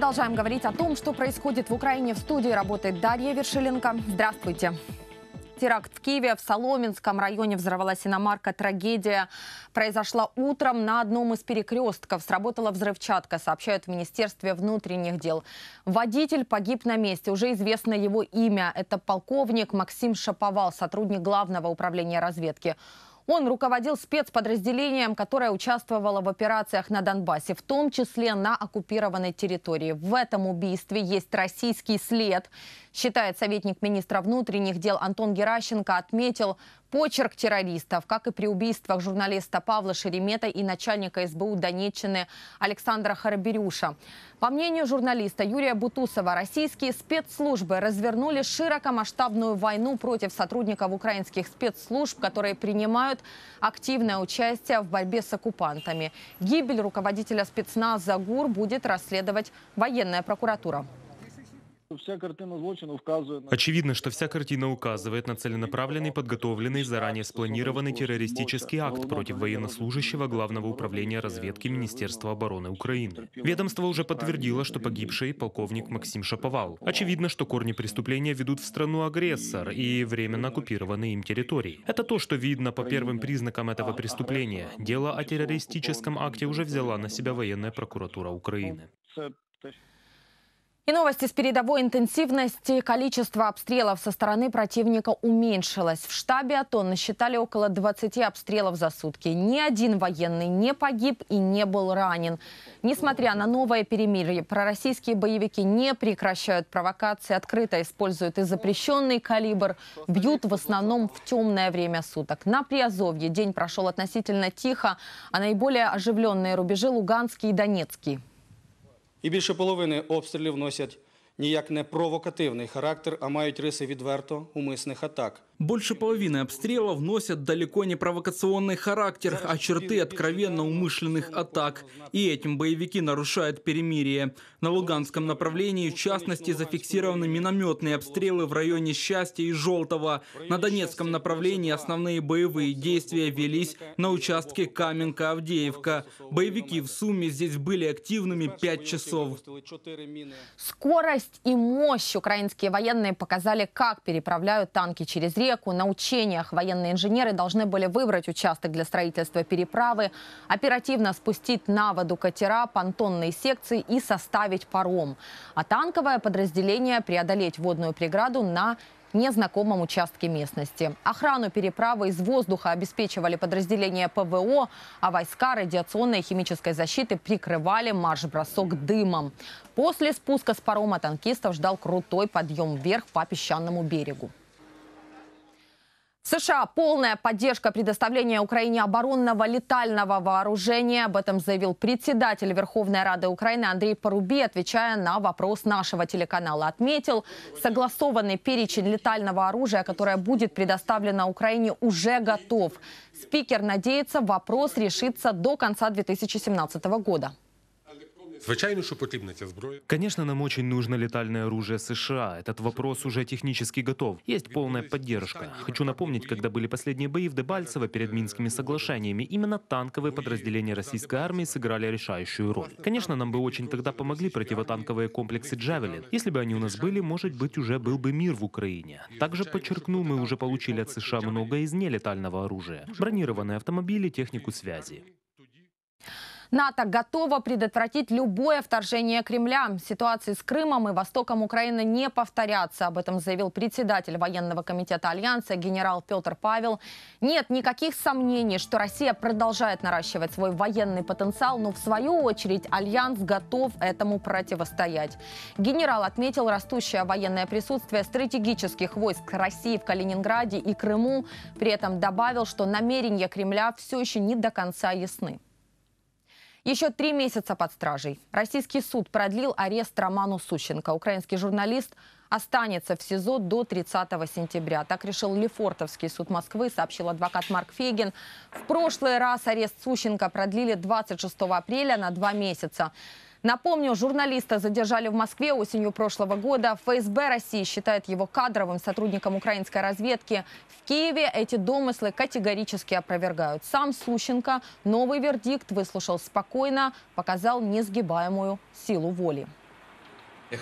Продолжаем говорить о том, что происходит в Украине. В студии работает Дарья Вершиленко. Здравствуйте. Теракт в Киеве в Соломенском районе взорвалась иномарка. Трагедия произошла утром на одном из перекрестков. Сработала взрывчатка, сообщают в Министерстве внутренних дел. Водитель погиб на месте. Уже известно его имя. Это полковник Максим Шаповал, сотрудник Главного управления разведки. Он руководил спецподразделением, которое участвовало в операциях на Донбассе, в том числе на оккупированной территории. В этом убийстве есть российский след считает советник министра внутренних дел Антон Геращенко, отметил почерк террористов, как и при убийствах журналиста Павла Шеремета и начальника СБУ Донеччины Александра Харберюша. По мнению журналиста Юрия Бутусова, российские спецслужбы развернули широкомасштабную войну против сотрудников украинских спецслужб, которые принимают активное участие в борьбе с оккупантами. Гибель руководителя спецназа ГУР будет расследовать военная прокуратура. Очевидно, что вся картина указывает на целенаправленный, подготовленный, заранее спланированный террористический акт против военнослужащего Главного управления разведки Министерства обороны Украины. Ведомство уже подтвердило, что погибший полковник Максим Шаповал. Очевидно, что корни преступления ведут в страну агрессор и временно оккупированные им территории. Это то, что видно по первым признакам этого а, преступления. Дело о террористическом акте уже взяла на себя военная прокуратура Украины. Э, и новости с передовой интенсивности. Количество обстрелов со стороны противника уменьшилось. В штабе АТО насчитали около 20 обстрелов за сутки. Ни один военный не погиб и не был ранен. Несмотря на новое перемирие, пророссийские боевики не прекращают провокации, открыто используют и запрещенный калибр, бьют в основном в темное время суток. На Приазовье день прошел относительно тихо, а наиболее оживленные рубежи Луганский и Донецкий. І більше половини обстрілів носять ніяк не провокативний характер, а мають риси відверто умисних атак. Больше половины обстрелов носят далеко не провокационный характер, а черты откровенно умышленных атак. И этим боевики нарушают перемирие. На Луганском направлении, в частности, зафиксированы минометные обстрелы в районе Счастья и Желтого. На Донецком направлении основные боевые действия велись на участке Каменка-Авдеевка. Боевики в сумме здесь были активными 5 часов. Скорость и мощь украинские военные показали, как переправляют танки через реку реку. На учениях военные инженеры должны были выбрать участок для строительства переправы, оперативно спустить на воду катера, понтонные секции и составить паром. А танковое подразделение преодолеть водную преграду на незнакомом участке местности. Охрану переправы из воздуха обеспечивали подразделения ПВО, а войска радиационной и химической защиты прикрывали марш-бросок дымом. После спуска с парома танкистов ждал крутой подъем вверх по песчаному берегу. США полная поддержка предоставления Украине оборонного летального вооружения. Об этом заявил председатель Верховной Рады Украины Андрей Поруби, отвечая на вопрос нашего телеканала. Отметил, согласованный перечень летального оружия, которое будет предоставлено Украине, уже готов. Спикер надеется, вопрос решится до конца 2017 года. Звичайно, что потрібна ця зброя. Конечно, нам очень нужно летальное оружие США. Этот вопрос уже технически готов. Есть полная поддержка. Хочу напомнить, когда были последние бои в Дебальцево перед Минскими соглашениями, именно танковые подразделения российской армии сыграли решающую роль. Конечно, нам бы очень тогда помогли противотанковые комплексы «Джавелин». Если бы они у нас были, может быть, уже был бы мир в Украине. Также подчеркну, мы уже получили от США много из нелетального оружия. Бронированные автомобили, технику связи. НАТО готова предотвратить любое вторжение Кремля. Ситуации с Крымом и Востоком Украины не повторятся. Об этом заявил председатель военного комитета Альянса генерал Петр Павел. Нет никаких сомнений, что Россия продолжает наращивать свой военный потенциал, но в свою очередь Альянс готов этому противостоять. Генерал отметил растущее военное присутствие стратегических войск России в Калининграде и Крыму. При этом добавил, что намерения Кремля все еще не до конца ясны. Еще три месяца под стражей. Российский суд продлил арест Роману Сущенко. Украинский журналист останется в СИЗО до 30 сентября. Так решил Лефортовский суд Москвы, сообщил адвокат Марк Фейгин. В прошлый раз арест Сущенко продлили 26 апреля на два месяца. Напомню, журналиста задержали в Москве осенью прошлого года. ФСБ России считает его кадровым сотрудником украинской разведки. В Киеве эти домыслы категорически опровергают. Сам Сущенко новый вердикт выслушал спокойно, показал несгибаемую силу воли. Я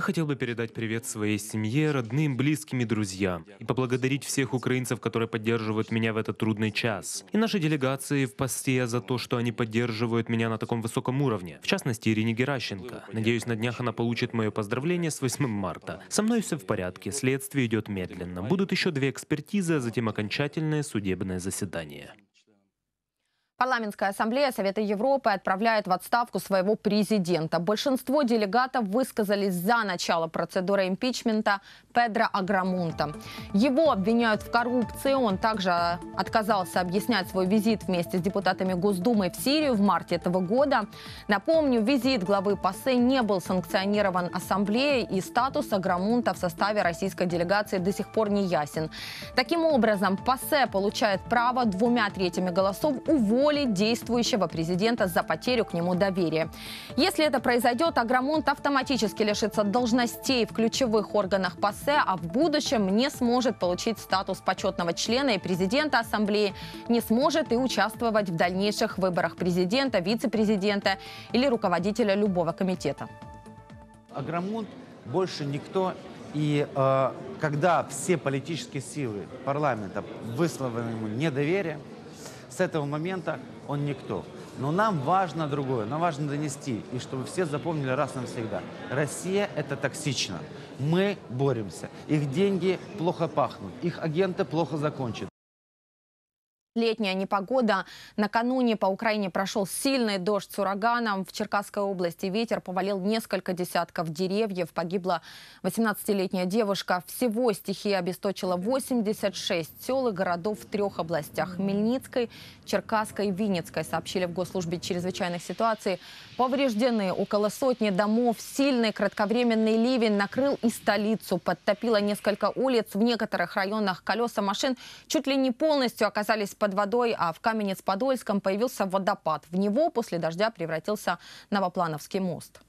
хотел бы передать привет своей семье, родным, близким и друзьям и поблагодарить всех украинцев, которые поддерживают меня в этот трудный час. И нашей делегации в посте за то, что они поддерживают меня на таком высоком уровне. В частности, Ирине Геращенко. Надеюсь, на днях она получит мое поздравление с 8 марта. Со мной все в порядке, следствие идет медленно. Будут еще две экспертизы, а затем окончательное судебное заседание. Парламентская ассамблея Совета Европы отправляет в отставку своего президента. Большинство делегатов высказались за начало процедуры импичмента Педро Аграмунта. Его обвиняют в коррупции. Он также отказался объяснять свой визит вместе с депутатами Госдумы в Сирию в марте этого года. Напомню, визит главы ПАСЕ не был санкционирован ассамблеей, и статус Аграмунта в составе российской делегации до сих пор не ясен. Таким образом, ПАСЕ получает право двумя третьими голосов уволить воли действующего президента за потерю к нему доверия. Если это произойдет, Агромонт автоматически лишится должностей в ключевых органах ПАСЕ, а в будущем не сможет получить статус почетного члена и президента Ассамблеи, не сможет и участвовать в дальнейших выборах президента, вице-президента или руководителя любого комитета. Агромонт больше никто и э, когда все политические силы парламента высловили ему недоверие, с этого момента он никто. Но нам важно другое, нам важно донести, и чтобы все запомнили раз навсегда. Россия – это токсично. Мы боремся. Их деньги плохо пахнут, их агенты плохо закончат. Летняя непогода. Накануне по Украине прошел сильный дождь с ураганом. В Черкасской области ветер повалил несколько десятков деревьев. Погибла 18-летняя девушка. Всего стихия обесточила 86 сел и городов в трех областях. Мельницкой, Черкасской и Винницкой сообщили в Госслужбе чрезвычайных ситуаций. Повреждены около сотни домов. Сильный кратковременный ливень накрыл и столицу. Подтопило несколько улиц. В некоторых районах колеса машин чуть ли не полностью оказались под водой, а в Каменец-Подольском появился водопад. В него после дождя превратился Новоплановский мост.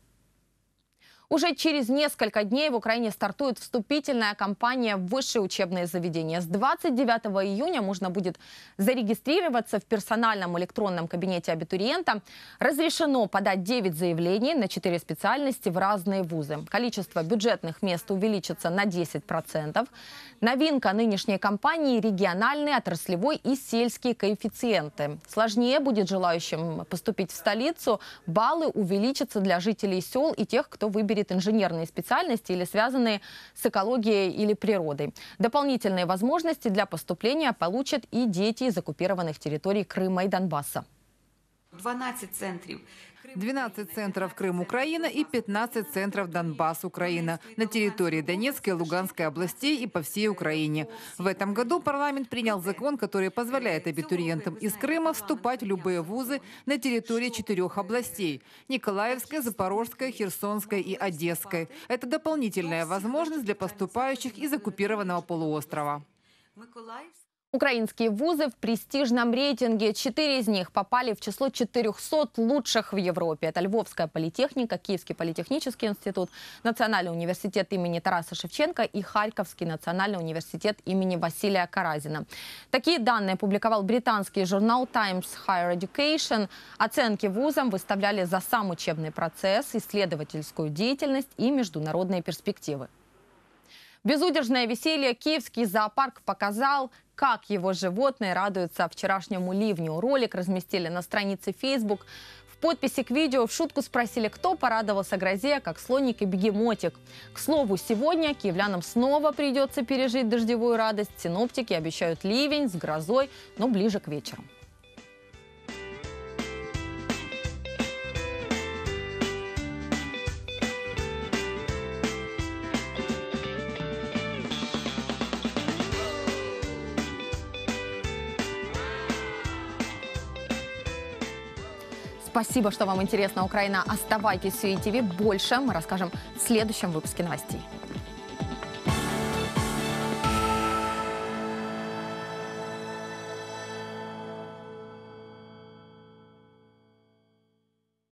Уже через несколько дней в Украине стартует вступительная кампания в высшие учебные заведения. С 29 июня можно будет зарегистрироваться в персональном электронном кабинете абитуриента. Разрешено подать 9 заявлений на 4 специальности в разные вузы. Количество бюджетных мест увеличится на 10%. Новинка нынешней кампании – региональные, отраслевой и сельские коэффициенты. Сложнее будет желающим поступить в столицу. Баллы увеличатся для жителей сел и тех, кто выберет выберет инженерные специальности или связанные с экологией или природой. Дополнительные возможности для поступления получат и дети из оккупированных территорий Крыма и Донбасса. 12 центрів 12 центров Крым, Украина и 15 центров Донбасс, Украина на территории Донецкой и Луганской областей и по всей Украине. В этом году парламент принял закон, который позволяет абитуриентам из Крыма вступать в любые вузы на территории четырех областей – Николаевской, Запорожской, Херсонской и Одесской. Это дополнительная возможность для поступающих из оккупированного полуострова. Миколаївська. Украинские вузы в престижном рейтинге. Четыре из них попали в число 400 лучших в Европе. Это Львовская политехника, Киевский политехнический институт, Национальный университет имени Тараса Шевченко и Харьковский национальный университет имени Василия Каразина. Такие данные публиковал британский журнал Times Higher Education. Оценки вузам выставляли за сам учебный процесс, исследовательскую деятельность и международные перспективы. Безудержное веселье Киевский зоопарк показал, как его животные радуются вчерашнему ливню. Ролик разместили на странице Facebook. В подписи к видео в шутку спросили, кто порадовался грозе, как слоник и бегемотик. К слову, сегодня киевлянам снова придется пережить дождевую радость. Синоптики обещают ливень с грозой, но ближе к вечеру. Спасибо, что вам интересна Украина. Оставайтесь с ЮИТВ. Больше мы расскажем в следующем выпуске новостей.